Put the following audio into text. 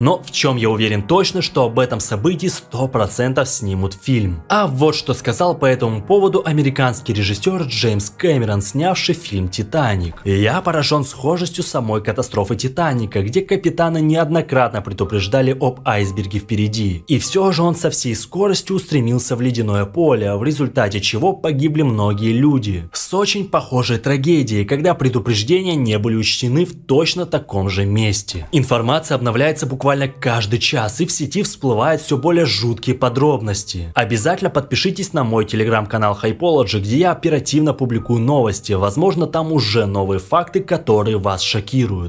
Но в чем я уверен точно, что об этом событии 100% снимут фильм. А вот что сказал по этому поводу американский режиссер Джеймс Кэмерон, снявший фильм «Титаник». Я поражен схожестью самой катастрофы «Титаника», где капитана неоднократно предупреждали об айсберге впереди. И все же он со всей скоростью устремился в ледяное поле, в результате чего погибли многие люди. С очень похожей трагедией, когда предупреждения не были учтены в точно таком же месте. Информация обновляется буквально буквально каждый час, и в сети всплывают все более жуткие подробности. Обязательно подпишитесь на мой телеграм-канал Hypology, где я оперативно публикую новости, возможно там уже новые факты, которые вас шокируют.